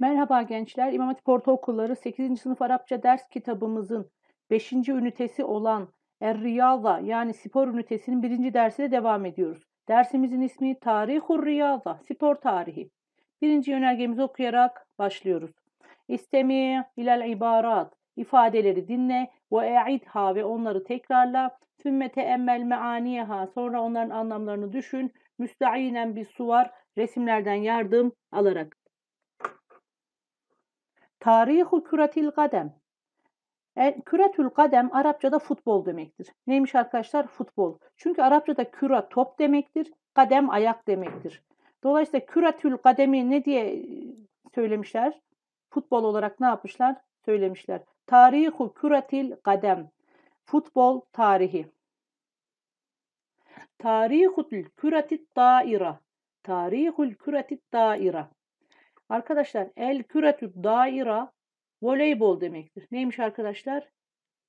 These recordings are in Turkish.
Merhaba gençler, İmam Hatip Ortaokulları 8. sınıf Arapça ders kitabımızın 5. ünitesi olan Er-Riyaza yani spor ünitesinin 1. dersine devam ediyoruz. Dersimizin ismi Tarihur Riyaza, spor tarihi. Birinci yönergemizi okuyarak başlıyoruz. İstemi ilal ibarat, ifadeleri dinle ve e'idha ve onları tekrarla. Sümme teemmel meaniyeha, sonra onların anlamlarını düşün. Müstainen bir suvar, resimlerden yardım alarak. Tarihu küratil kadem. E, küratül kadem Arapçada futbol demektir. Neymiş arkadaşlar? Futbol. Çünkü Arapçada küra top demektir, kadem ayak demektir. Dolayısıyla küratül kademi ne diye e, söylemişler? Futbol olarak ne yapmışlar? Söylemişler. Tarihu küratil kadem. Futbol tarihi. Tarihul küratit daira. Tarihul küratit daira. Arkadaşlar el küretü daira voleybol demektir. Neymiş arkadaşlar?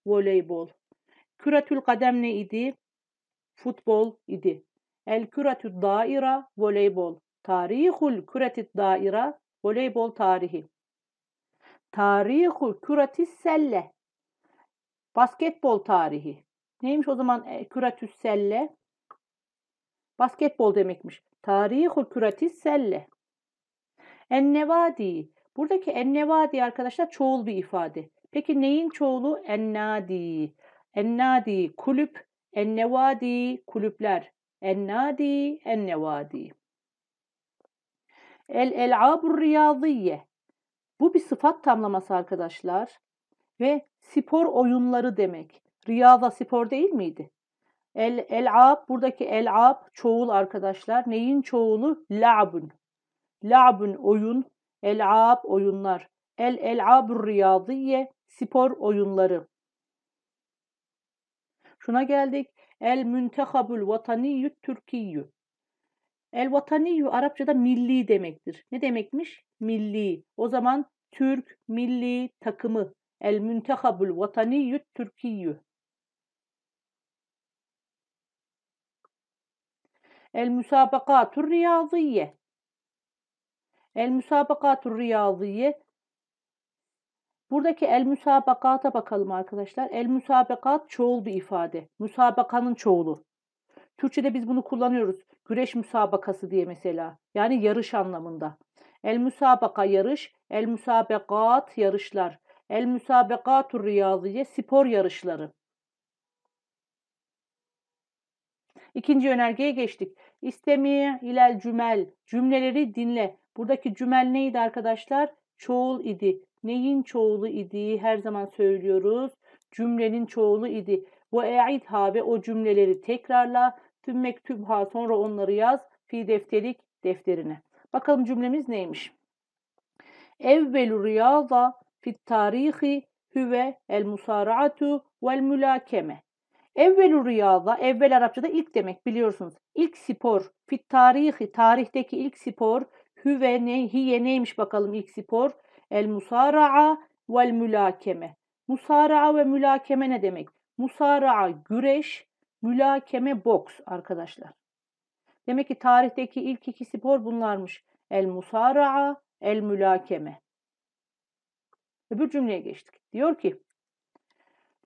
Voleybol. Küretül kadem ne idi? Futbol idi. El küretü daira voleybol. Tarihul küretü daira voleybol tarihi. Tarihul küretü selle. Basketbol tarihi. Neymiş o zaman e, küretü selle? Basketbol demekmiş. Tarihul küretü selle. Ennevadi. Buradaki ennevadi arkadaşlar çoğul bir ifade. Peki neyin çoğulu? Ennadi. Ennadi kulüp, ennevadi kulüpler. Ennadi, ennevadi. El elabur riyaziyye. Bu bir sıfat tamlaması arkadaşlar. Ve spor oyunları demek. Riyaza spor değil miydi? El elab buradaki elab çoğul arkadaşlar. Neyin çoğulu? Labun. La'bun oyun, el'ab oyunlar. El el'abur riyadiye spor oyunları. Şuna geldik. El müntehabul vataniyyü türkiyyü. El vataniyyü Arapçada milli demektir. Ne demekmiş? Milli. O zaman Türk milli takımı. El müntehabul vataniyyü türkiyyü. El müsabakatur riyaziyye. El müsabakatur riyadiye. Buradaki el müsabakata bakalım arkadaşlar. El müsabakat çoğul bir ifade. Müsabakanın çoğulu. Türkçe'de biz bunu kullanıyoruz. Güreş müsabakası diye mesela. Yani yarış anlamında. El müsabaka yarış, el müsabakat yarışlar. El müsabakatur riyadiye spor yarışları. İkinci önergeye geçtik. İstemi ilel cümel cümleleri dinle. Buradaki cümel neydi arkadaşlar? Çoğul idi. Neyin çoğulu idi? Her zaman söylüyoruz. Cümlenin çoğulu idi. Bu e'idha ve o cümleleri tekrarla. Tüm mektubha sonra onları yaz. Fi defterik defterine. Bakalım cümlemiz neymiş? Evvelu riyada fit tarihi hüve el musara'atu vel mülakeme. Evvelu riyada, evvel Arapçada ilk demek biliyorsunuz. İlk spor, fit tarihi, tarihteki ilk spor, Hüve ne, hiye neymiş bakalım ilk spor? El musara'a vel mülakeme. Musara'a ve mülakeme ne demek? Musara'a güreş, mülakeme boks arkadaşlar. Demek ki tarihteki ilk iki spor bunlarmış. El musara'a, el mülakeme. Öbür cümleye geçtik. Diyor ki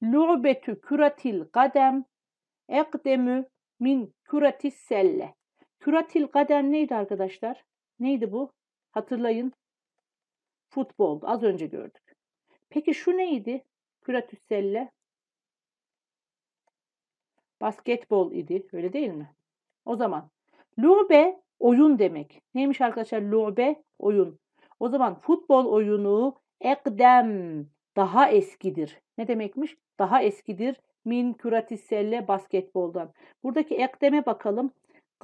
Lu'betü küratil kadem ekdemü min küratis selle. Küratil kadem neydi arkadaşlar? Neydi bu? Hatırlayın. futbol. Az önce gördük. Peki şu neydi? Küratüselle. Basketbol idi. Öyle değil mi? O zaman lube oyun demek. Neymiş arkadaşlar? Lube oyun. O zaman futbol oyunu ekdem daha eskidir. Ne demekmiş? Daha eskidir. Min küratiselle basketboldan. Buradaki ekdeme bakalım.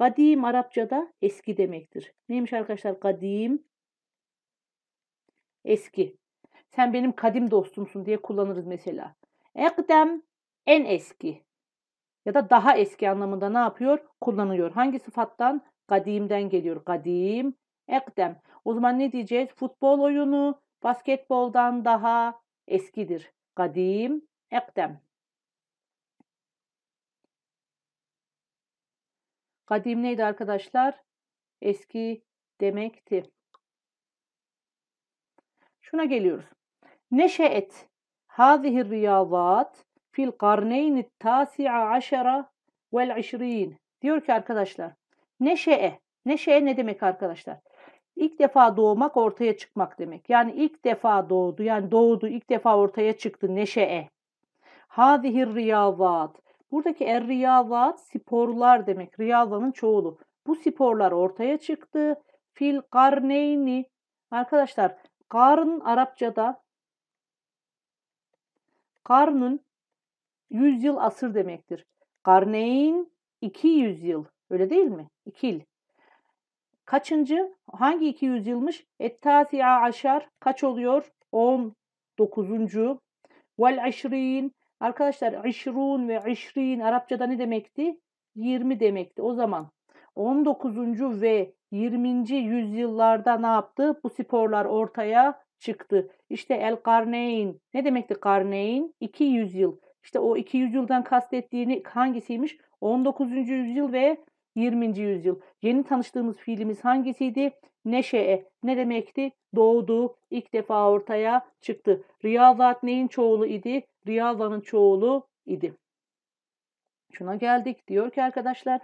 Kadim Arapçada eski demektir. Neymiş arkadaşlar kadim? Eski. Sen benim kadim dostumsun diye kullanırız mesela. Ekdem en eski ya da daha eski anlamında ne yapıyor? Kullanıyor. Hangi sıfattan? Kadimden geliyor. Kadim, ekdem. O zaman ne diyeceğiz? Futbol oyunu basketboldan daha eskidir. Kadim, ekdem. Kadim neydi arkadaşlar? Eski demekti. Şuna geliyoruz. Neşe et. Hazihir riyazat fil karneyni tasi'a aşara vel işrin. Diyor ki arkadaşlar. Neşe'e. Neşe'e ne demek arkadaşlar? İlk defa doğmak ortaya çıkmak demek. Yani ilk defa doğdu. Yani doğdu ilk defa ortaya çıktı neşe'e. Hazihir riyazat. Buradaki er riyaza sporlar demek. Riyazanın çoğulu. Bu sporlar ortaya çıktı. Fil karneyni. Arkadaşlar karın Arapçada karnın yüzyıl asır demektir. Karneyn iki yüzyıl. Öyle değil mi? İkil. Kaçıncı? Hangi iki yüzyılmış? Ettasi'a aşar. Kaç oluyor? On dokuzuncu. Vel aşrin. Arkadaşlar işrun ve işrin Arapçada ne demekti? 20 demekti. O zaman 19. ve 20. yüzyıllarda ne yaptı? Bu sporlar ortaya çıktı. İşte el karneyn. Ne demekti karneyn? 2 yüzyıl. İşte o 2 yüzyıldan kastettiğini hangisiymiş? 19. yüzyıl ve 20. yüzyıl. Yeni tanıştığımız fiilimiz hangisiydi? Neşe'e. Ne demekti? Doğdu, ilk defa ortaya çıktı. Riyazat neyin çoğulu idi? Riyalva'nın çoğulu idi. Şuna geldik. Diyor ki arkadaşlar.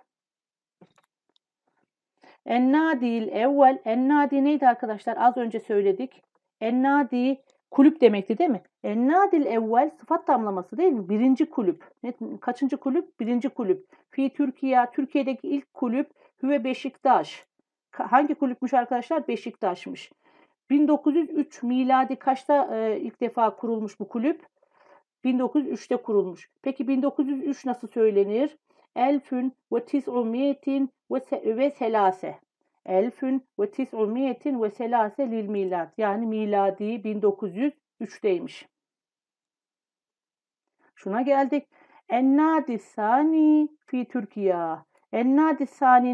Ennadil evvel. Ennadi neydi arkadaşlar? Az önce söyledik. Ennadi kulüp demekti değil mi? Ennadil evvel sıfat tamlaması değil mi? Birinci kulüp. Kaçıncı kulüp? Birinci kulüp. Fi Türkiye, Türkiye'deki ilk kulüp Hüve Beşiktaş. Hangi kulüpmüş arkadaşlar? Beşiktaş'mış. 1903 miladi kaçta e, ilk defa kurulmuş bu kulüp? 1903'te kurulmuş. Peki 1903 nasıl söylenir? Elfün ve tis'umiyetin ve selase. Elfün ve tis'umiyetin ve selase lil milat. Yani miladi 1903'teymiş. Şuna geldik. Ennadi fi Türkiye. Ennadi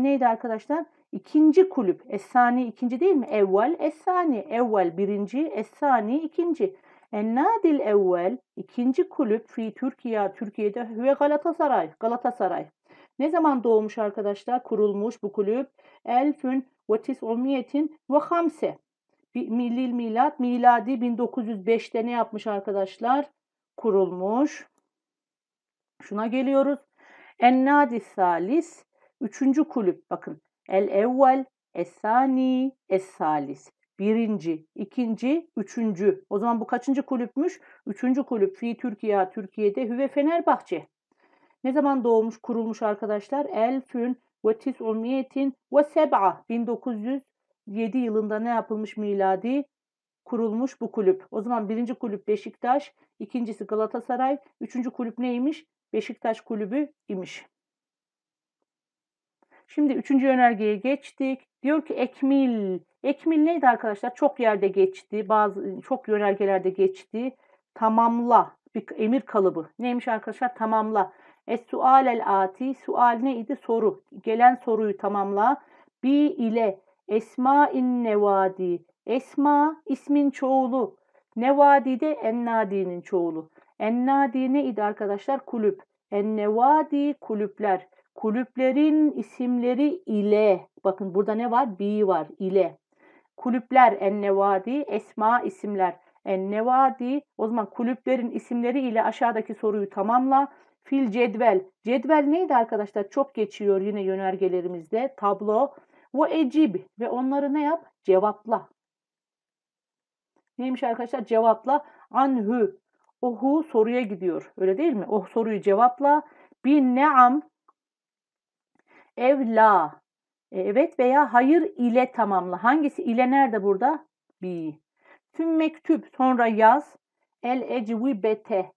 neydi arkadaşlar? İkinci kulüp. Esani ikinci değil mi? Evvel Esani. Evvel birinci. Esani ikinci. Ennadil evvel ikinci kulüp fi Türkiye Türkiye'de ve Galatasaray Galatasaray. Ne zaman doğmuş arkadaşlar? Kurulmuş bu kulüp. Elfün ve tis'umiyetin ve hamse. Millil milat miladi 1905'te ne yapmış arkadaşlar? Kurulmuş. Şuna geliyoruz. Ennadi salis. Üçüncü kulüp bakın. El evvel, esani, es salis birinci, ikinci, üçüncü. O zaman bu kaçıncı kulüpmüş? Üçüncü kulüp Fi Türkiye, Türkiye'de Hüve Fenerbahçe. Ne zaman doğmuş, kurulmuş arkadaşlar? Elfün ve Tis'umiyetin ve Seb'a 1907 yılında ne yapılmış miladi? Kurulmuş bu kulüp. O zaman birinci kulüp Beşiktaş, ikincisi Galatasaray, üçüncü kulüp neymiş? Beşiktaş kulübü imiş. Şimdi üçüncü yönergeye geçtik. Diyor ki ekmil. Ekmil neydi arkadaşlar? Çok yerde geçti. Bazı çok yönergelerde geçti. Tamamla. Bir emir kalıbı. Neymiş arkadaşlar? Tamamla. Es sual el ati. Sual neydi? Soru. Gelen soruyu tamamla. Bi ile esma in nevadi. Esma ismin çoğulu. Nevadi de ennadi'nin çoğulu. Ennadi neydi arkadaşlar? Kulüp. Ennevadi kulüpler. Kulüplerin isimleri ile, bakın burada ne var? Bi var, ile. Kulüpler ennevadi, esma isimler ennevadi. O zaman kulüplerin isimleri ile aşağıdaki soruyu tamamla. Fil cedvel. Cedvel neydi arkadaşlar? Çok geçiyor yine yönergelerimizde. Tablo. Ve ecib. Ve onları ne yap? Cevapla. Neymiş arkadaşlar? Cevapla. Anhu. Ohu soruya gidiyor. Öyle değil mi? Oh soruyu cevapla. Bin neam Evla. E, evet veya hayır ile tamamla. Hangisi ile nerede burada? Bi. Tüm mektup sonra yaz. El ecvibete.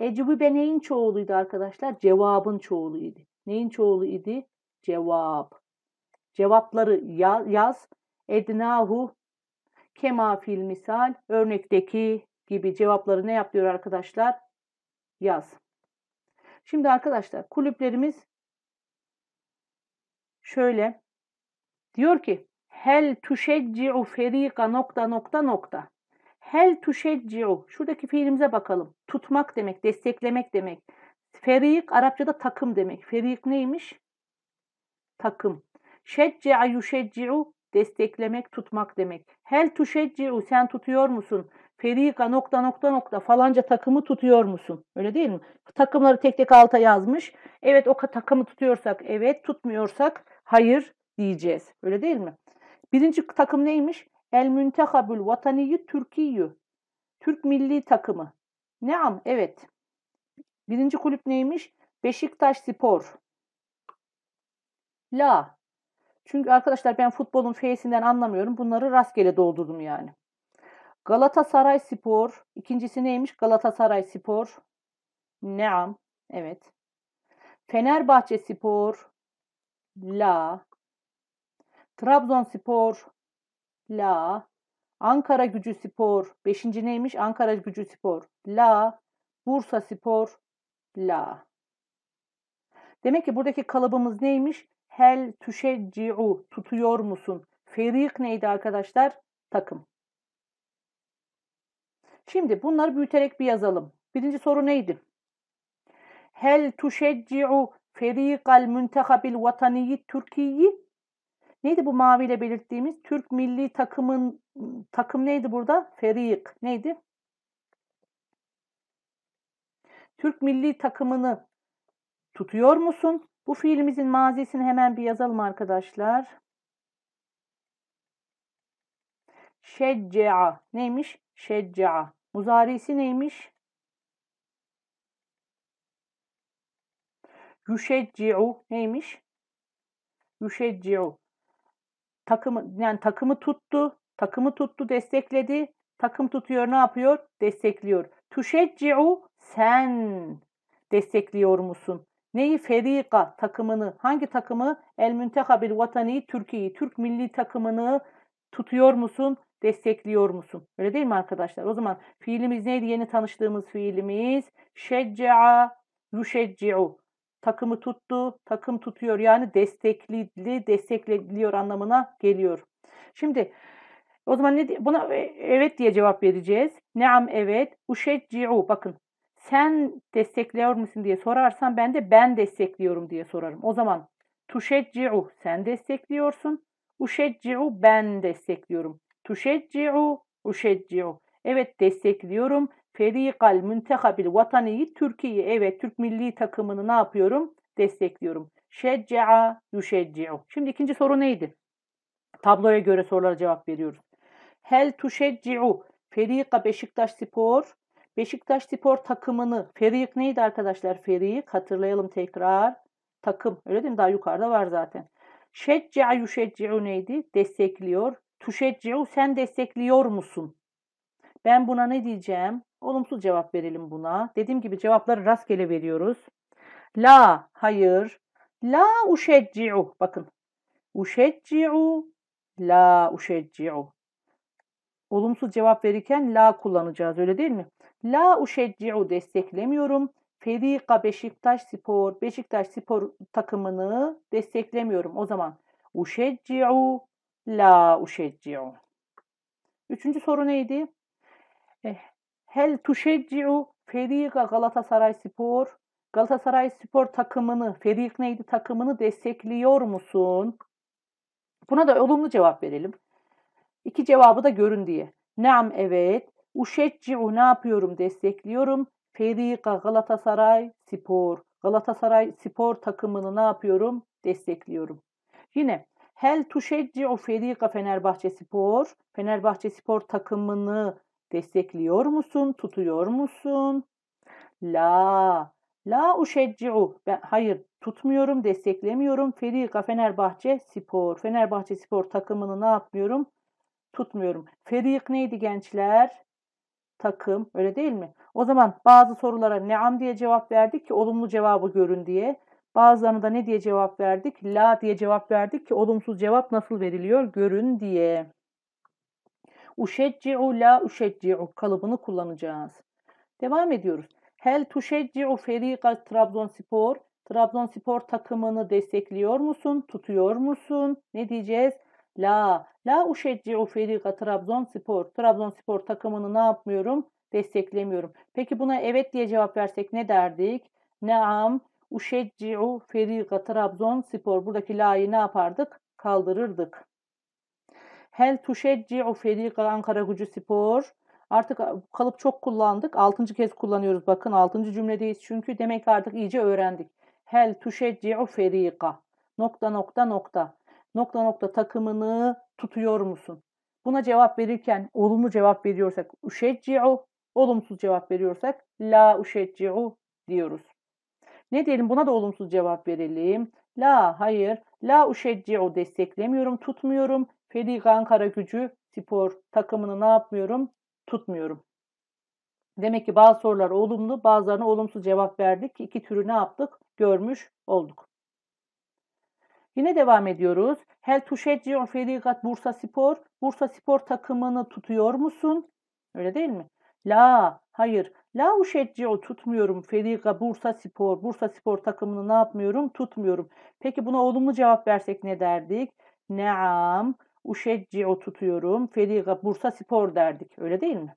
Ecvibe neyin çoğuluydu arkadaşlar? Cevabın çoğuluydu. Neyin çoğuluydu Cevap. Cevapları yaz. yaz. Ednahu kema fil misal örnekteki gibi cevapları ne yapıyor arkadaşlar? Yaz. Şimdi arkadaşlar kulüplerimiz Şöyle diyor ki hel tuşecci'u ferika nokta nokta nokta. Hel tuşecci'u şuradaki fiilimize bakalım. Tutmak demek, desteklemek demek. Ferik Arapçada takım demek. Ferik neymiş? Takım. Şecce'a yuşecci'u desteklemek, tutmak demek. Hel tuşecci'u sen tutuyor musun? Ferika nokta nokta nokta falanca takımı tutuyor musun? Öyle değil mi? Takımları tek tek alta yazmış. Evet o takımı tutuyorsak evet, tutmuyorsak hayır diyeceğiz. Öyle değil mi? Birinci takım neymiş? El Müntehabül Vataniyü Türkiyyü. Türk milli takımı. Ne Neam, evet. Birinci kulüp neymiş? Beşiktaş Spor. La. Çünkü arkadaşlar ben futbolun feysinden anlamıyorum. Bunları rastgele doldurdum yani. Galatasaray Spor. İkincisi neymiş? Galatasaray Spor. Neam. Evet. Fenerbahçe Spor. La. Trabzon Spor, La. Ankara Gücü Spor. Beşinci neymiş? Ankara Gücü Spor. La. Bursa Spor. La. Demek ki buradaki kalıbımız neymiş? Hel tüşecci'u. Tutuyor musun? Ferik neydi arkadaşlar? Takım. Şimdi bunları büyüterek bir yazalım. Birinci soru neydi? Hel tuşecci'u ferikal müntehabil vataniyi Türkiye'yi Neydi bu maviyle belirttiğimiz? Türk milli takımın takım neydi burada? Ferik. Neydi? Türk milli takımını tutuyor musun? Bu fiilimizin mazisini hemen bir yazalım arkadaşlar. Şecca'a. Neymiş? Şecca'a. Muzarisi neymiş? Yuşecci'u neymiş? Yuşecci'u. Takımı, yani takımı tuttu. Takımı tuttu, destekledi. Takım tutuyor, ne yapıyor? Destekliyor. Tuşecci'u sen destekliyor musun? Neyi? Ferika takımını. Hangi takımı? El Müntehabil Vatani Türkiye'yi. Türk milli takımını tutuyor musun? destekliyor musun? Öyle değil mi arkadaşlar? O zaman fiilimiz neydi? Yeni tanıştığımız fiilimiz şecca yuşecci'u. Takımı tuttu, takım tutuyor yani destekledi, destekliyor anlamına geliyor. Şimdi o zaman ne buna e, evet diye cevap vereceğiz. Naam evet. Uşecci'u bakın. Sen destekliyor musun diye sorarsan ben de ben destekliyorum diye sorarım. O zaman tuşecci'u sen destekliyorsun. Uşecci'u ben destekliyorum. Tuşecci'u, uşecci'u. Evet destekliyorum. Ferikal Müntehabil Vatani'yi Türkiye'yi evet Türk milli takımını ne yapıyorum? Destekliyorum. Şecca'a yuşecci'u. Şimdi ikinci soru neydi? Tabloya göre sorulara cevap veriyoruz. Hel tuşecci'u Feriqa Beşiktaş Spor Beşiktaş Spor takımını Ferik neydi arkadaşlar? Ferik hatırlayalım tekrar. Takım öyle değil mi? Daha yukarıda var zaten. Şecca'a yuşecci'u neydi? Destekliyor. Tuşeccu sen destekliyor musun? Ben buna ne diyeceğim? Olumsuz cevap verelim buna. Dediğim gibi cevapları rastgele veriyoruz. La hayır. La uşecci'u. Bakın. Uşecci'u. La uşecci'u. Olumsuz cevap verirken la kullanacağız öyle değil mi? La uşecci'u desteklemiyorum. Ferika Beşiktaş Spor, Beşiktaş Spor takımını desteklemiyorum. O zaman uşecci'u La uşecci'u. Üçüncü soru neydi? Eh, Hel tuşecci'u Ferika Galatasaray Spor. Galatasaray Spor takımını, Ferik neydi takımını destekliyor musun? Buna da olumlu cevap verelim. İki cevabı da görün diye. Nam evet. Uşecci'u ne yapıyorum destekliyorum. Ferika Galatasaray Spor. Galatasaray Spor takımını ne yapıyorum? Destekliyorum. Yine Hel o ferika Fenerbahçe Spor. Fenerbahçe Spor takımını destekliyor musun? Tutuyor musun? La. La uşecci'u. Ben, hayır tutmuyorum, desteklemiyorum. Ferika Fenerbahçe Spor. Fenerbahçe Spor takımını ne yapmıyorum? Tutmuyorum. Ferik neydi gençler? Takım. Öyle değil mi? O zaman bazı sorulara ne neam diye cevap verdik ki olumlu cevabı görün diye. Bazılarına da ne diye cevap verdik? La diye cevap verdik ki olumsuz cevap nasıl veriliyor? Görün diye. Uşecci'u la uşecci'u kalıbını kullanacağız. Devam ediyoruz. Hel tuşecci'u ferika Trabzonspor. Trabzonspor takımını destekliyor musun? Tutuyor musun? Ne diyeceğiz? La. La uşecci'u ferika Trabzonspor. Trabzonspor takımını ne yapmıyorum? Desteklemiyorum. Peki buna evet diye cevap versek ne derdik? Naam. Uşecci'u Ferika Trabzon Spor. Buradaki la'yı ne yapardık? Kaldırırdık. Hel tuşecci'u Ferika Ankara Gücü Spor. Artık kalıp çok kullandık. Altıncı kez kullanıyoruz bakın. Altıncı cümledeyiz çünkü. Demek artık iyice öğrendik. Hel tuşecci'u Ferika. Nokta nokta nokta. Nokta nokta takımını tutuyor musun? Buna cevap verirken olumlu cevap veriyorsak uşecci'u, olumsuz cevap veriyorsak la uşecci'u diyoruz. Ne diyelim buna da olumsuz cevap verelim. La hayır. La o desteklemiyorum, tutmuyorum. Fedik Ankara gücü spor takımını ne yapmıyorum? Tutmuyorum. Demek ki bazı sorular olumlu, bazılarına olumsuz cevap verdik. İki türü ne yaptık? Görmüş olduk. Yine devam ediyoruz. Hel tuşecci'u ferigat Bursa Spor. Bursa Spor takımını tutuyor musun? Öyle değil mi? La, hayır. La o tutmuyorum. Feriga Bursa Spor. Bursa Spor takımını ne yapmıyorum? Tutmuyorum. Peki buna olumlu cevap versek ne derdik? Neam, Naam. o tutuyorum. Feriga Bursa Spor derdik. Öyle değil mi?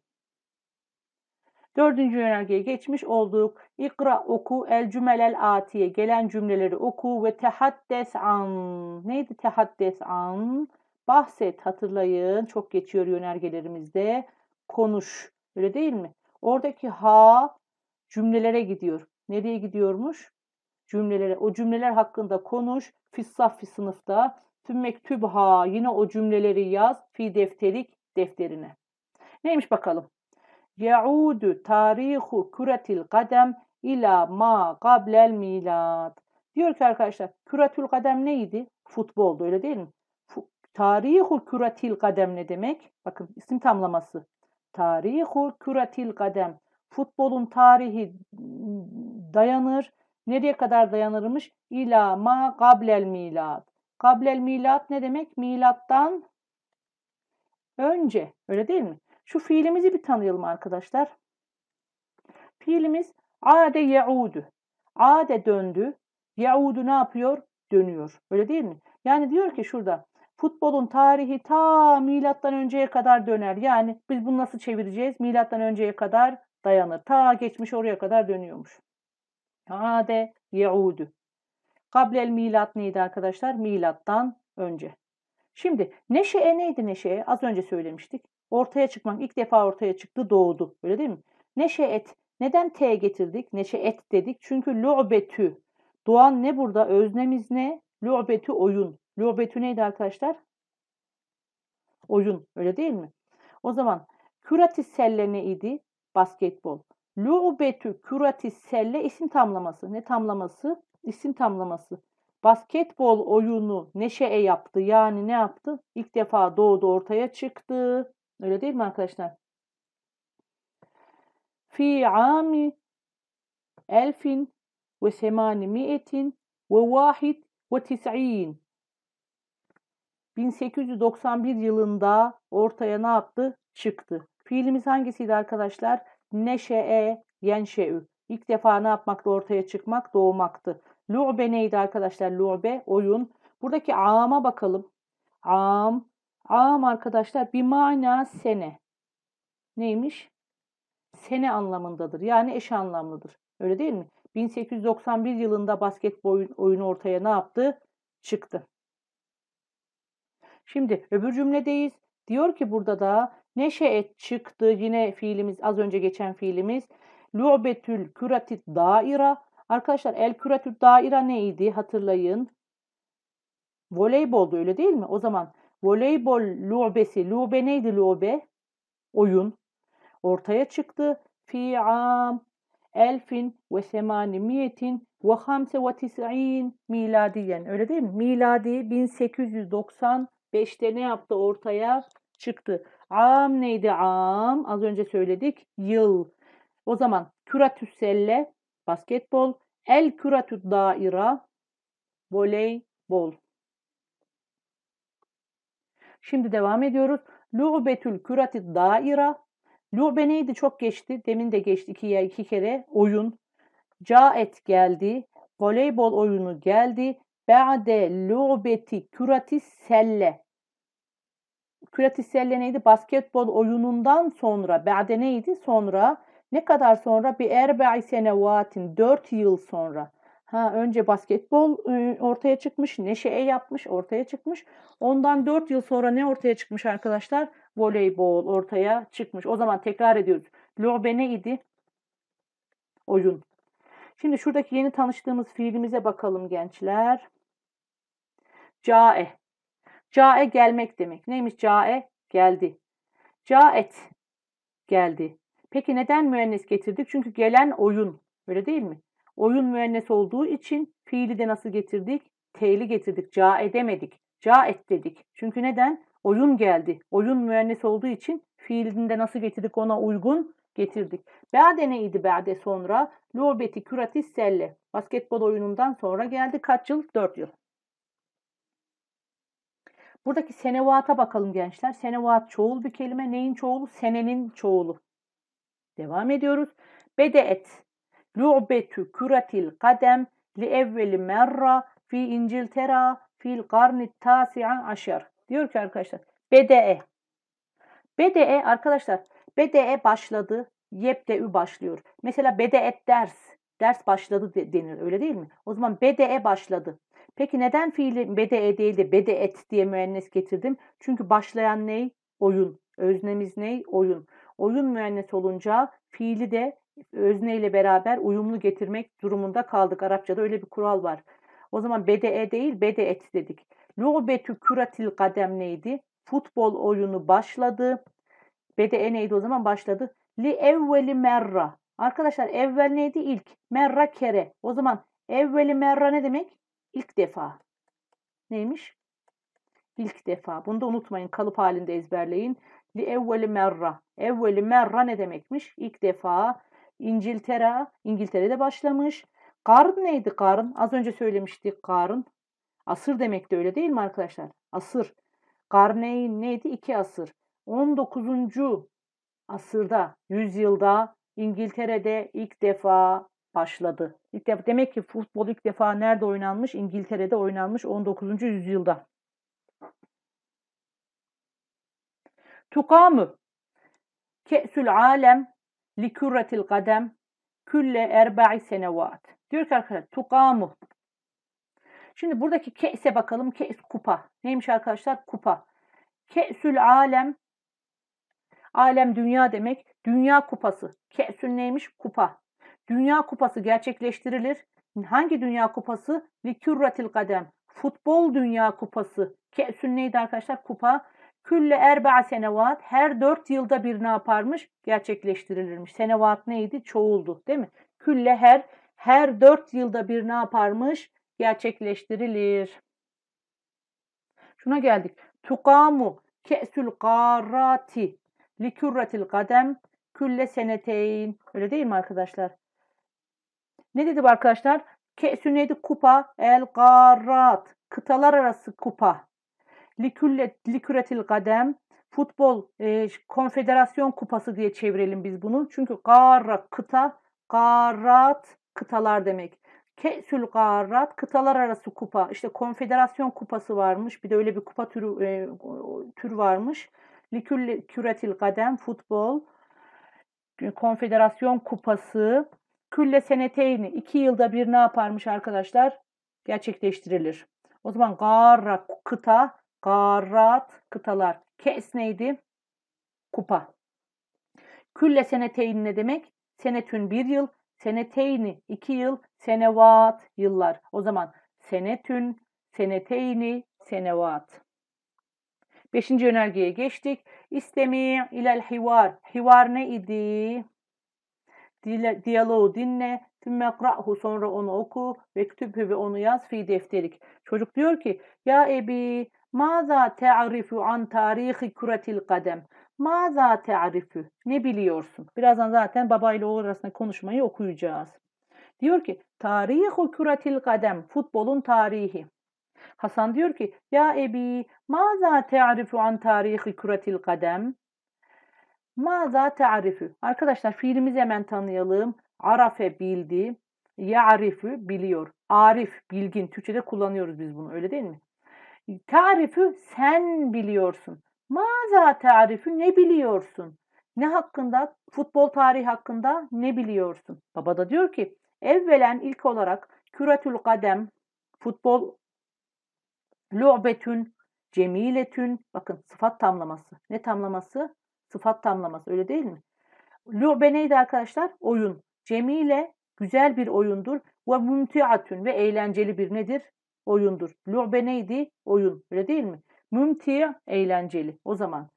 Dördüncü yönergeye geçmiş olduk. İkra oku, el cümelel atiye gelen cümleleri oku ve tehaddes an. Neydi tehaddes an? Bahset hatırlayın. Çok geçiyor yönergelerimizde. Konuş. Öyle değil mi? Oradaki ha cümlelere gidiyor. Nereye gidiyormuş? Cümlelere. O cümleler hakkında konuş. Fissaf sınıfta tüm Tümmek ha Yine o cümleleri yaz. Fi defterik defterine. Neymiş bakalım? Yaudu tarihu küretil kadem ila ma gablel milad. Diyor ki arkadaşlar küratül kadem neydi? Futboldu öyle değil mi? Tarihu küratil kadem ne demek? Bakın isim tamlaması. Tarihu küratil kadem. Futbolun tarihi ıı, dayanır. Nereye kadar dayanırmış? İla ma gablel milat. Gablel milat ne demek? Milattan önce. Öyle değil mi? Şu fiilimizi bir tanıyalım arkadaşlar. Fiilimiz ade yaudu. Ade döndü. Yaudu ne yapıyor? Dönüyor. Öyle değil mi? Yani diyor ki şurada Futbolun tarihi ta milattan önceye kadar döner. Yani biz bunu nasıl çevireceğiz? Milattan önceye kadar dayanır. Ta geçmiş oraya kadar dönüyormuş. Ade yeudu. Kablel milat neydi arkadaşlar? Milattan önce. Şimdi neşe e neydi neşe? E? Az önce söylemiştik. Ortaya çıkmak ilk defa ortaya çıktı doğdu. Öyle değil mi? Neşe et. Neden T getirdik? Neşe et dedik. Çünkü lu'betü. Doğan ne burada? Öznemiz ne? Lu'betü oyun. Lüo neydi arkadaşlar? Oyun öyle değil mi? O zaman kuratis selle idi? Basketbol. Lüo Betü isim tamlaması. Ne tamlaması? İsim tamlaması. Basketbol oyunu neşeye yaptı. Yani ne yaptı? İlk defa doğdu ortaya çıktı. Öyle değil mi arkadaşlar? Fi ami elfin ve semani mi'etin ve vahid ve tis'in. 1891 yılında ortaya ne yaptı? Çıktı. Fiilimiz hangisiydi arkadaşlar? Neşe'e, yenşe'ü. İlk defa ne yapmakta ortaya çıkmak? Doğmaktı. Lu'be neydi arkadaşlar? Lu'be oyun. Buradaki ama bakalım. Am. Am arkadaşlar bir mana sene. Neymiş? Sene anlamındadır. Yani eş anlamlıdır. Öyle değil mi? 1891 yılında basketbol oyunu ortaya ne yaptı? Çıktı. Şimdi öbür cümledeyiz. Diyor ki burada da neşe et çıktı yine fiilimiz az önce geçen fiilimiz. Lu'betül küratit daira. Arkadaşlar el küratit daira neydi hatırlayın. Voleyboldu öyle değil mi? O zaman voleybol lu'besi. Lu'be neydi lu'be? Oyun. Ortaya çıktı. fi'am elfin ve semanimiyetin ve hamse ve tis'in miladiyen. Öyle değil mi? Miladi 1890 Beşte ne yaptı ortaya çıktı. Am neydi am? Az önce söyledik. Yıl. O zaman küratü selle basketbol. El küratü daira voleybol. Şimdi devam ediyoruz. Lu'betül kürati daira. Lu'be neydi? Çok geçti. Demin de geçti iki, iki kere. Oyun. Caet geldi. Voleybol oyunu geldi. Ba'de lu'beti küratis selle. Küratis selle neydi? Basketbol oyunundan sonra. Ba'de neydi? Sonra. Ne kadar sonra? Bir erbe'i senevatin. dört yıl sonra. Ha, önce basketbol ıı, ortaya çıkmış, neşeye yapmış, ortaya çıkmış. Ondan 4 yıl sonra ne ortaya çıkmış arkadaşlar? Voleybol ortaya çıkmış. O zaman tekrar ediyoruz. Lobe neydi? Oyun. Şimdi şuradaki yeni tanıştığımız fiilimize bakalım gençler. Cae. Cae gelmek demek. Neymiş cae? Geldi. Caet geldi. Peki neden müennes getirdik? Çünkü gelen oyun. Öyle değil mi? Oyun müennes olduğu için fiili de nasıl getirdik? T'li getirdik. Ca edemedik. Ca et dedik. Çünkü neden? Oyun geldi. Oyun müennes olduğu için fiilinde nasıl getirdik ona uygun getirdik. Bade neydi bade sonra? Lobeti Küratis Selle. Basketbol oyunundan sonra geldi. Kaç yıl? 4 yıl. Buradaki senevata bakalım gençler. Senevat çoğul bir kelime. Neyin çoğulu? Senenin çoğulu. Devam ediyoruz. et. Lu'betü küratil kadem li evveli merra fi İngiltere fil karni tasi'a aşer. Diyor ki arkadaşlar. Bede'e. Bede'e arkadaşlar BDE başladı, yebdeü başlıyor. Mesela BDE ders, ders başladı denir öyle değil mi? O zaman BDE başladı. Peki neden fiili BDE değil de bedeet diye müennes getirdim? Çünkü başlayan ney? Oyun. Öznemiz ney? Oyun. Oyun müennes olunca fiili de özne ile beraber uyumlu getirmek durumunda kaldık. Arapçada öyle bir kural var. O zaman BDE değil bedeet dedik. Lu'betü küratil kadem neydi? Futbol oyunu başladı. Bede e neydi o zaman başladı. Li evveli merra. Arkadaşlar evvel neydi? İlk. Merra kere. O zaman evveli merra ne demek? İlk defa. Neymiş? İlk defa. Bunu da unutmayın. Kalıp halinde ezberleyin. Li evveli merra. Evveli merra ne demekmiş? İlk defa. İngiltere. İngiltere'de başlamış. Karn neydi karn? Az önce söylemiştik karn. Asır demek de öyle değil mi arkadaşlar? Asır. Karneyn neydi? İki asır. 19. asırda, yüzyılda İngiltere'de ilk defa başladı. İlk defa, demek ki futbol ilk defa nerede oynanmış? İngiltere'de oynanmış 19. yüzyılda. Tukamı Ke'sül alem li kürretil kadem külle erba'i senevat. Diyor ki arkadaşlar tukamı. Şimdi buradaki ke'se bakalım. Ke's kupa. Neymiş arkadaşlar? Kupa. Ke'sül alem Alem dünya demek dünya kupası. Kesün neymiş? Kupa. Dünya kupası gerçekleştirilir. Hangi dünya kupası? Likürratil kadem. Futbol dünya kupası. Kesün neydi arkadaşlar? Kupa. Külle erba'a senevat her dört yılda bir ne yaparmış? Gerçekleştirilirmiş. Senevat neydi? Çoğuldu değil mi? Külle her her dört yılda bir ne yaparmış? Gerçekleştirilir. Şuna geldik. Tukamu ke'sül karati likürratil kadem külle seneteyn. Öyle değil mi arkadaşlar? Ne dedi bu arkadaşlar? Ke'sü Kupa el garat. Kıtalar arası kupa. Likülle, liküretil kadem. Futbol e, konfederasyon kupası diye çevirelim biz bunu. Çünkü garra kıta, garat kıtalar demek. Kesül garat kıtalar arası kupa. İşte konfederasyon kupası varmış. Bir de öyle bir kupa türü e, tür varmış. Likül küretil kadem futbol, konfederasyon kupası, külle seneteyni iki yılda bir ne yaparmış arkadaşlar? Gerçekleştirilir. O zaman garra kıta, garrat kıtalar. Kes neydi? Kupa. Külle seneteyni ne demek? Senetün bir yıl, seneteyni iki yıl, senevat yıllar. O zaman senetün, seneteyni, senevat. Beşinci yönergeye geçtik. İstemi ilel hivar. Hivar ne idi? Diyaloğu dinle. Tümme kra'hu sonra onu oku. Vektübhü ve onu yaz fi defterik. Çocuk diyor ki ya ebi maza te'arifu an tarihi kuratil kadem. Maza te'arifu. Ne biliyorsun? Birazdan zaten baba ile oğul arasında konuşmayı okuyacağız. Diyor ki tarihi kuratil kadem. Futbolun tarihi. Hasan diyor ki ya ebi maza te'arifu an tarihi kuratil kadem maza te'arifu arkadaşlar fiilimizi hemen tanıyalım arafe bildi ya'rifu biliyor arif bilgin Türkçe'de kullanıyoruz biz bunu öyle değil mi Tarifi sen biliyorsun maza tarifi ne biliyorsun ne hakkında futbol tarihi hakkında ne biliyorsun baba da diyor ki evvelen ilk olarak küratül kadem futbol Lu'betün, cemiletün. Bakın sıfat tamlaması. Ne tamlaması? Sıfat tamlaması öyle değil mi? Lu'be neydi arkadaşlar? Oyun. Cemile güzel bir oyundur. Ve mümtiatün ve eğlenceli bir nedir? Oyundur. Lu'be neydi? Oyun. Öyle değil mi? Mümti eğlenceli. O zaman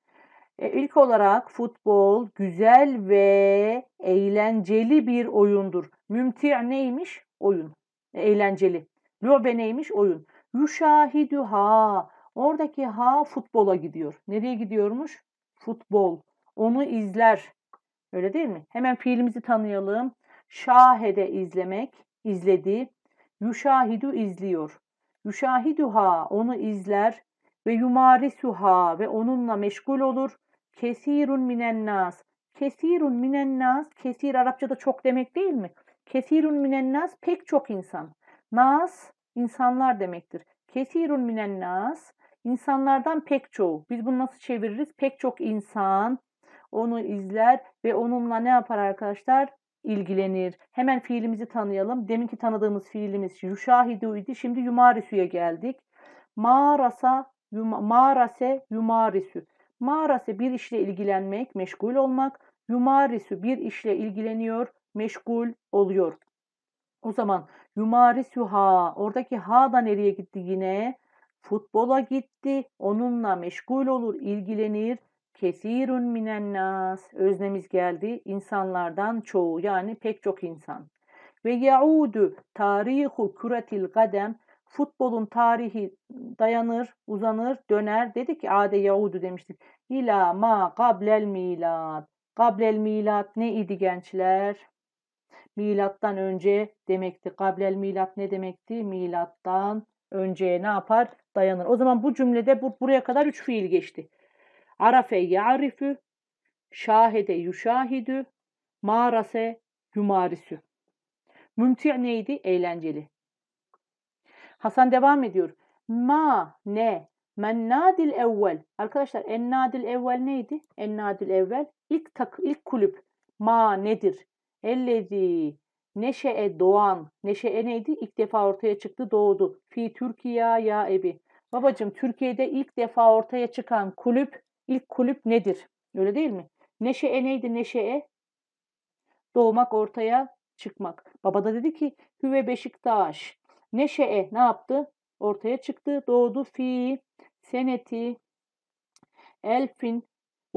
e, ilk olarak futbol güzel ve eğlenceli bir oyundur. Mümti neymiş? Oyun. E, eğlenceli. Lu'be neymiş? Oyun ha Oradaki ha futbola gidiyor. Nereye gidiyormuş? Futbol. Onu izler. Öyle değil mi? Hemen fiilimizi tanıyalım. Şahede izlemek, izledi. Yuşahidü izliyor. ha onu izler ve yumarisuha ve onunla meşgul olur. Kesirun minennas. Kesirun minennas, kesir Arapçada çok demek değil mi? Kesirun minennas pek çok insan. Nas insanlar demektir. Kesirun minen nas insanlardan pek çoğu. Biz bunu nasıl çeviririz? Pek çok insan onu izler ve onunla ne yapar arkadaşlar? ilgilenir. Hemen fiilimizi tanıyalım. Deminki tanıdığımız fiilimiz yuşahidu idi. Şimdi yumarisu'ya geldik. Mağarasa, yum, mağarase, yumarisu. Mağarase bir işle ilgilenmek, meşgul olmak. Yumarisu bir işle ilgileniyor, meşgul oluyor. O zaman Yumarisuha. Oradaki ha da nereye gitti yine? Futbola gitti. Onunla meşgul olur, ilgilenir. Kesirun minen nas. Öznemiz geldi. İnsanlardan çoğu yani pek çok insan. Ve yaudu tarihu kuratil gadem. Futbolun tarihi dayanır, uzanır, döner. Dedik ki ade yaudu demiştik. İla ma kablel milat. Kablel milat ne idi gençler? milattan önce demekti. Kablel milat ne demekti? Milattan önceye ne yapar? Dayanır. O zaman bu cümlede bu, buraya kadar üç fiil geçti. Arafe ya'rifü, şahide yuşahidü, marase yumarisü. Mümti neydi? Eğlenceli. Hasan devam ediyor. Ma ne? Mennadil evvel. Arkadaşlar ennadil evvel neydi? Ennadil evvel ilk tak ilk kulüp. Ma nedir? Ellezi neşe'e doğan. Neşe'e neydi? İlk defa ortaya çıktı doğdu. Fi Türkiye ya ebi. Babacım Türkiye'de ilk defa ortaya çıkan kulüp, ilk kulüp nedir? Öyle değil mi? Neşe'e neydi neşe'e? Doğmak ortaya çıkmak. Baba da dedi ki Hüve Beşiktaş. Neşe'e ne yaptı? Ortaya çıktı. Doğdu fi seneti elfin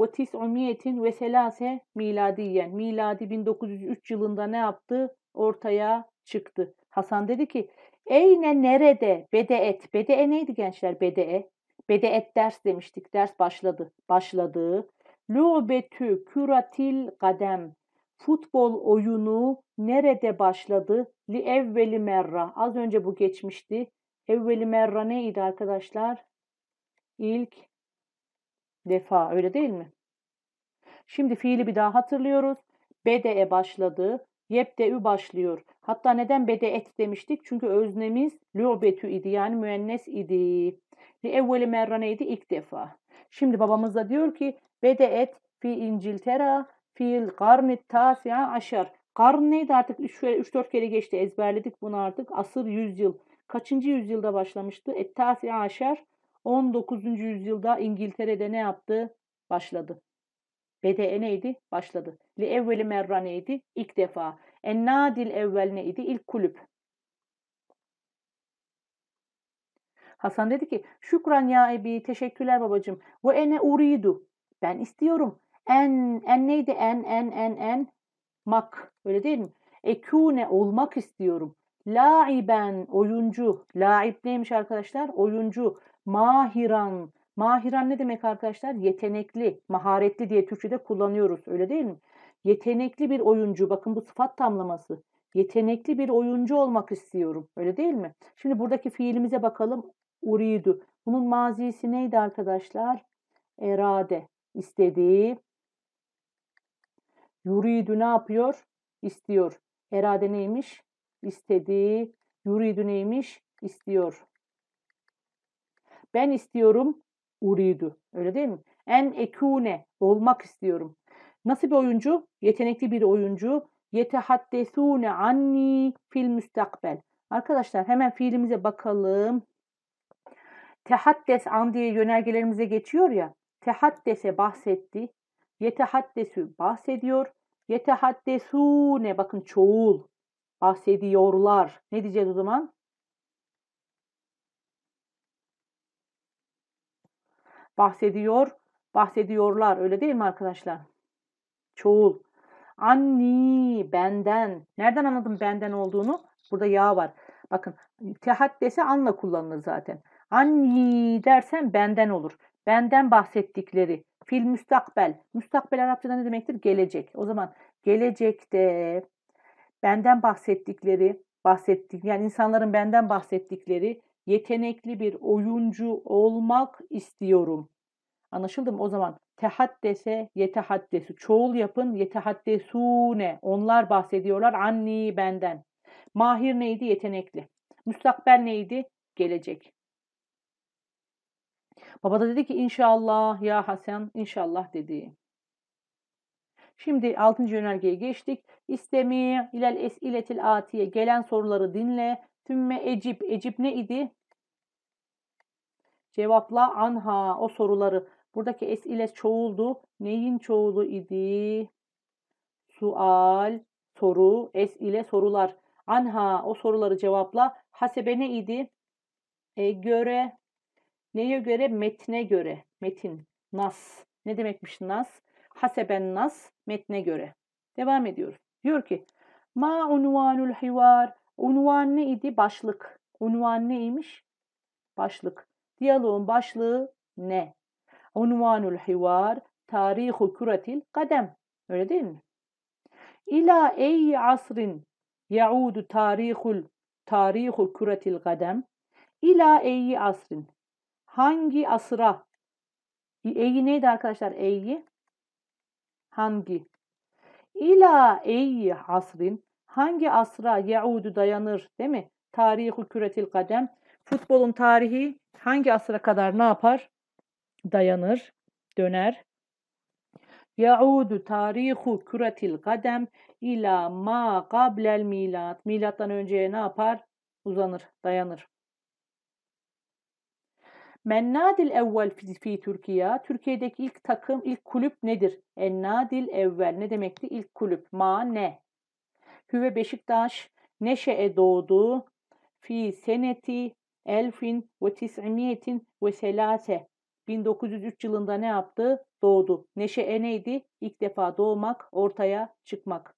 ve tis'umiyetin ve selase miladiyen. Miladi 1903 yılında ne yaptı? Ortaya çıktı. Hasan dedi ki Eyne nerede? Bedeet. Bede e neydi gençler? Bede. E. Bedeet ders demiştik. Ders başladı. Başladı. Lubetü küratil kadem. Futbol oyunu nerede başladı? Li evveli merra. Az önce bu geçmişti. Evveli merra neydi arkadaşlar? İlk defa öyle değil mi? Şimdi fiili bir daha hatırlıyoruz. Bede'e başladı. Yebde'ü başlıyor. Hatta neden bede et demiştik? Çünkü öznemiz lübetü idi yani müennes idi. Li evveli merraneydi ilk defa. Şimdi babamız da diyor ki bede et fi İngiltere fil karni tasi'a aşar. Karn neydi artık 3-4 kere geçti ezberledik bunu artık. Asır yüzyıl. Kaçıncı yüzyılda başlamıştı? Et tasi'a aşar. 19. yüzyılda İngiltere'de ne yaptı? Başladı. Bede'e neydi? Başladı. Li evveli merra neydi? İlk defa. En nadil evvel neydi? İlk kulüp. Hasan dedi ki şükran ya ebi teşekkürler babacım. Ve ene uridu. Ben istiyorum. En, en neydi? En, en, en, en. Mak. Öyle değil mi? Ekune olmak istiyorum. Laiben oyuncu. Laib neymiş arkadaşlar? Oyuncu mahiran. Mahiran ne demek arkadaşlar? Yetenekli, maharetli diye Türkçe'de kullanıyoruz. Öyle değil mi? Yetenekli bir oyuncu. Bakın bu sıfat tamlaması. Yetenekli bir oyuncu olmak istiyorum. Öyle değil mi? Şimdi buradaki fiilimize bakalım. Uridu. Bunun mazisi neydi arkadaşlar? Erade. İstediği. Yuridu ne yapıyor? İstiyor. Erade neymiş? İstediği. Yuridu neymiş? İstiyor. Ben istiyorum uridu. Öyle değil mi? En ekune olmak istiyorum. Nasıl bir oyuncu? Yetenekli bir oyuncu. Yetehaddesune anni fil müstakbel. Arkadaşlar hemen fiilimize bakalım. Tehaddes an diye yönergelerimize geçiyor ya. Tehaddese bahsetti. Yetehaddesü bahsediyor. Yetehaddesune bakın çoğul. Bahsediyorlar. Ne diyeceğiz o zaman? bahsediyor, bahsediyorlar. Öyle değil mi arkadaşlar? Çoğul. Anni, benden. Nereden anladım benden olduğunu? Burada yağ var. Bakın tehat dese anla kullanılır zaten. Anni dersen benden olur. Benden bahsettikleri. Fil müstakbel. Müstakbel Arapçada ne demektir? Gelecek. O zaman gelecekte benden bahsettikleri, bahsettik yani insanların benden bahsettikleri yetenekli bir oyuncu olmak istiyorum. Anlaşıldı mı? O zaman tehaddese yetehaddesu. Çoğul yapın yetehaddesune. Onlar bahsediyorlar anni benden. Mahir neydi? Yetenekli. Müstakbel neydi? Gelecek. Baba da dedi ki inşallah ya Hasan inşallah dedi. Şimdi 6. yönergeye geçtik. İstemi ilel iletil atiye gelen soruları dinle Tümme Ecip. Ecip ne idi? Cevapla anha o soruları. Buradaki es ile çoğuldu. Neyin çoğulu idi? Sual, soru, es ile sorular. Anha o soruları cevapla. Hasebe ne idi? E, göre. Neye göre? Metne göre. Metin. Nas. Ne demekmiş nas? Haseben nas. Metne göre. Devam ediyoruz. Diyor ki Ma unvanul hivar Unvan ne idi? Başlık. Unvan neymiş? Başlık. Diyaloğun başlığı ne? Unvanul hivar tarihu kuratil kadem. Öyle değil mi? İla ey asrin yaudu tarihul tarihu kuratil kadem. İla ey asrin. Hangi asra? Eyi neydi arkadaşlar? Eyi. Hangi? İla ey asrin Hangi asra yaudu dayanır değil mi? Tarihi küretil kadem. Futbolun tarihi hangi asra kadar ne yapar? Dayanır, döner. Yaudu tarihu küretil kadem ila ma kablel milat. Milattan önceye ne yapar? Uzanır, dayanır. Mennadil evvel fi Türkiye. Türkiye'deki ilk takım, ilk kulüp nedir? Ennadil evvel ne demekti? İlk kulüp. Ma ne? Hüve Beşiktaş neşeye doğdu. Fi seneti elfin ve tis'imiyetin ve selase. 1903 yılında ne yaptı? Doğdu. Neşe e neydi? İlk defa doğmak, ortaya çıkmak.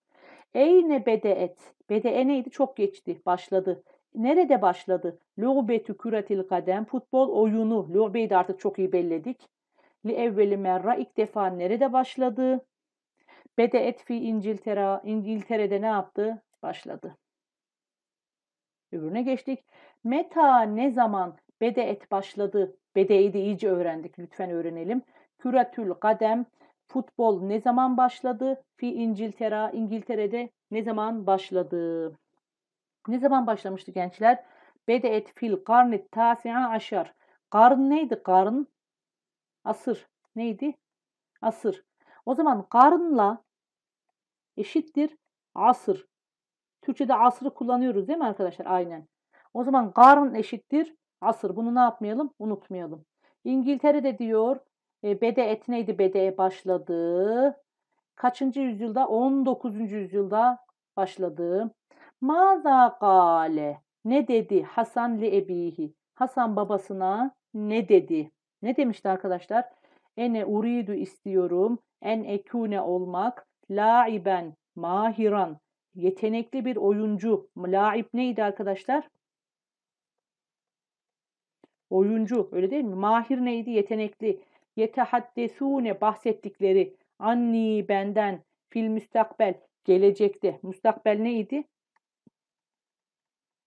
Ey ne Bede et? Bede e neydi? Çok geçti, başladı. Nerede başladı? Lübetü küratil kadem. Futbol oyunu. Lübeyi de artık çok iyi belledik. Li evveli merra ilk defa nerede başladı? Bede etfi İngiltere, İngiltere'de ne yaptı? Başladı. Öbürüne geçtik. Meta ne zaman bede et başladı? Bedeyi de iyice öğrendik. Lütfen öğrenelim. Küratül kadem futbol ne zaman başladı? Fi İngiltere, İngiltere'de ne zaman başladı? Ne zaman başlamıştı gençler? Bedeet fil karnet tasi'a aşar. Karn neydi? Karn asır. Neydi? Asır. O zaman karnla eşittir asır. Türkçe'de asrı kullanıyoruz değil mi arkadaşlar? Aynen. O zaman karn eşittir asır. Bunu ne yapmayalım? Unutmayalım. İngiltere'de diyor e, BDE neydi? BDE başladı. Kaçıncı yüzyılda? 19. yüzyılda başladı. Maza gale. Ne dedi? Hasan li ebihi. Hasan babasına ne dedi? Ne demişti arkadaşlar? Ene uridu istiyorum. En ekune olmak. Laiben, mahiran. Yetenekli bir oyuncu. Laib neydi arkadaşlar? Oyuncu öyle değil mi? Mahir neydi? Yetenekli. Yetehaddesune bahsettikleri. Anni benden. Fil müstakbel. Gelecekte. Müstakbel neydi?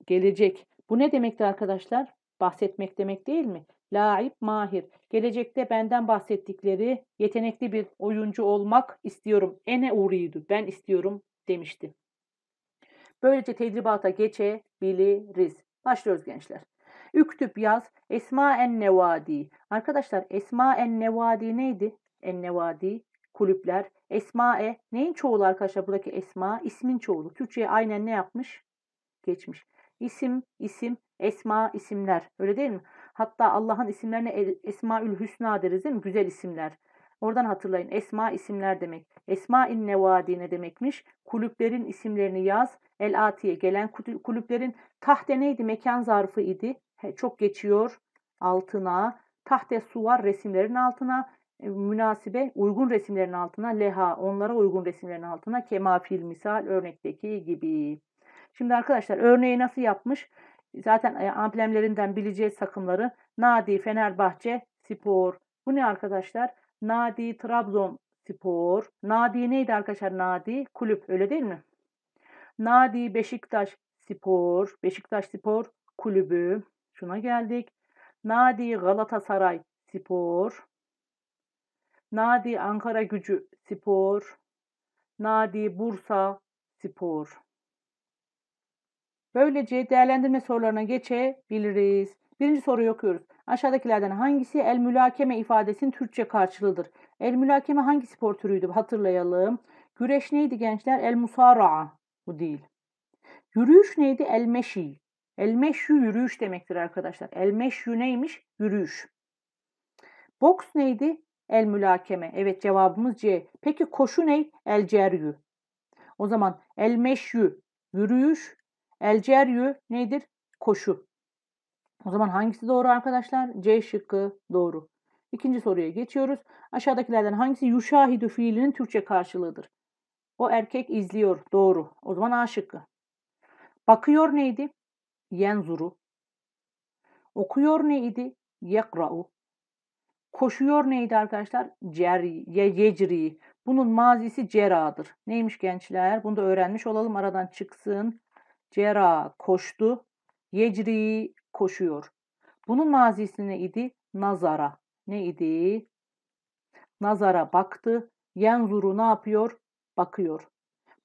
Gelecek. Bu ne demekti arkadaşlar? Bahsetmek demek değil mi? laip mahir. Gelecekte benden bahsettikleri yetenekli bir oyuncu olmak istiyorum. Ene uğruydu. Ben istiyorum demişti. Böylece tedribata geçebiliriz. Başlıyoruz gençler. Üktüp yaz. Esma en nevadi. Arkadaşlar Esma en nevadi neydi? En nevadi kulüpler. e neyin çoğulu arkadaşlar buradaki esma ismin çoğulu. Türkçe'ye aynen ne yapmış? Geçmiş. İsim, isim, esma, isimler. Öyle değil mi? Hatta Allah'ın isimlerine Esmaül Hüsna deriz değil mi? Güzel isimler. Oradan hatırlayın. Esma isimler demek. Esma-in nevadi ne demekmiş? Kulüplerin isimlerini yaz. El Atiye gelen kulüplerin tahte neydi? Mekan zarfı idi. He, çok geçiyor altına. Tahte su var resimlerin altına. E, münasibe uygun resimlerin altına. Leha onlara uygun resimlerin altına. Kemafil misal örnekteki gibi. Şimdi arkadaşlar örneği nasıl yapmış? zaten e, amblemlerinden bileceğiz takımları. Nadi Fenerbahçe Spor. Bu ne arkadaşlar? Nadi Trabzon Spor. Nadi neydi arkadaşlar? Nadi kulüp öyle değil mi? Nadi Beşiktaş Spor. Beşiktaş Spor kulübü. Şuna geldik. Nadi Galatasaray Spor. Nadi Ankara Gücü Spor. Nadi Bursa Spor. Böylece değerlendirme sorularına geçebiliriz. Birinci soruyu okuyoruz. Aşağıdakilerden hangisi el mülakeme ifadesinin Türkçe karşılığıdır? El mülakeme hangi spor türüydü? Hatırlayalım. Güreş neydi gençler? El musara'a. Bu değil. Yürüyüş neydi? El meşi. El meşi yürüyüş demektir arkadaşlar. El meşi neymiş? Yürüyüş. Boks neydi? El mülakeme. Evet cevabımız C. Peki koşu ney? El ceryu. O zaman el meşi yürüyüş, Elceryü nedir? Koşu. O zaman hangisi doğru arkadaşlar? C şıkkı doğru. İkinci soruya geçiyoruz. Aşağıdakilerden hangisi yuşahidü fiilinin Türkçe karşılığıdır? O erkek izliyor. Doğru. O zaman A şıkkı. Bakıyor neydi? Yenzuru. Okuyor neydi? Yekra'u. Koşuyor neydi arkadaşlar? Ceri, ye, Bunun mazisi ceradır. Neymiş gençler? Bunu da öğrenmiş olalım aradan çıksın. Cera koştu. Yecri koşuyor. Bunun mazisi ne idi? Nazara. Ne idi? Nazara baktı. Yenzuru ne yapıyor? Bakıyor.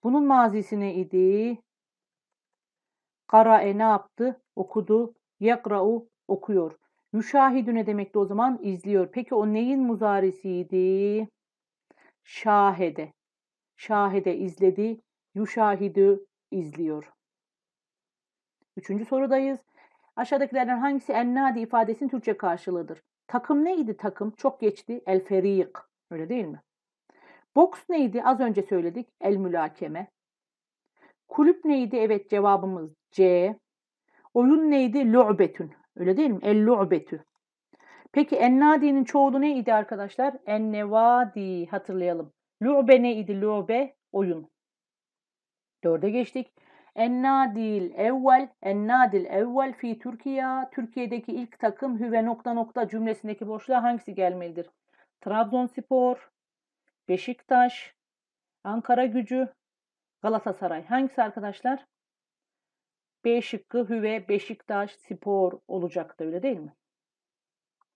Bunun mazisi ne idi? Karae ne yaptı? Okudu. Yakra'u okuyor. Müşahidü ne demekti o zaman? İzliyor. Peki o neyin muzarisiydi? Şahede. Şahede izledi. Yuşahidü izliyor. Üçüncü sorudayız. Aşağıdakilerden hangisi ennadi ifadesinin Türkçe karşılığıdır? Takım neydi takım? Çok geçti. El feriyik. Öyle değil mi? Boks neydi? Az önce söyledik. El mülakeme. Kulüp neydi? Evet cevabımız C. Oyun neydi? Lu'betün. Öyle değil mi? El lu'betü. Peki ennadi'nin çoğulu neydi arkadaşlar? Ennevadi hatırlayalım. Lu'be neydi? Lu'be oyun. Dörde geçtik. Ennadil evvel, Ennadil evvel fi Türkiye, Türkiye'deki ilk takım hüve nokta nokta cümlesindeki boşluğa hangisi gelmelidir? Trabzonspor, Beşiktaş, Ankara gücü, Galatasaray. Hangisi arkadaşlar? B şıkkı hüve Beşiktaş spor olacaktı öyle değil mi?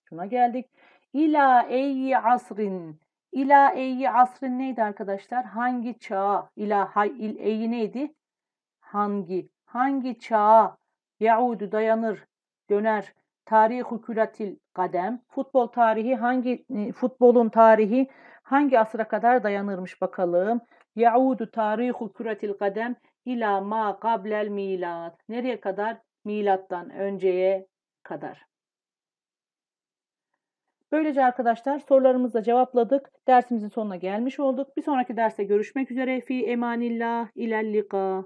Şuna geldik. İla eyyi asrin. İla eyyi asrin neydi arkadaşlar? Hangi çağa? İla hay, il, eyyi neydi? hangi, hangi çağa yaudu dayanır, döner, tarihi külatil kadem, futbol tarihi hangi, e, futbolun tarihi hangi asra kadar dayanırmış bakalım. Yaudu tarihi küratil kadem ila ma kablel milat. Nereye kadar? Milattan önceye kadar. Böylece arkadaşlar sorularımızla cevapladık. Dersimizin sonuna gelmiş olduk. Bir sonraki derste görüşmek üzere. Fi emanillah ilellika.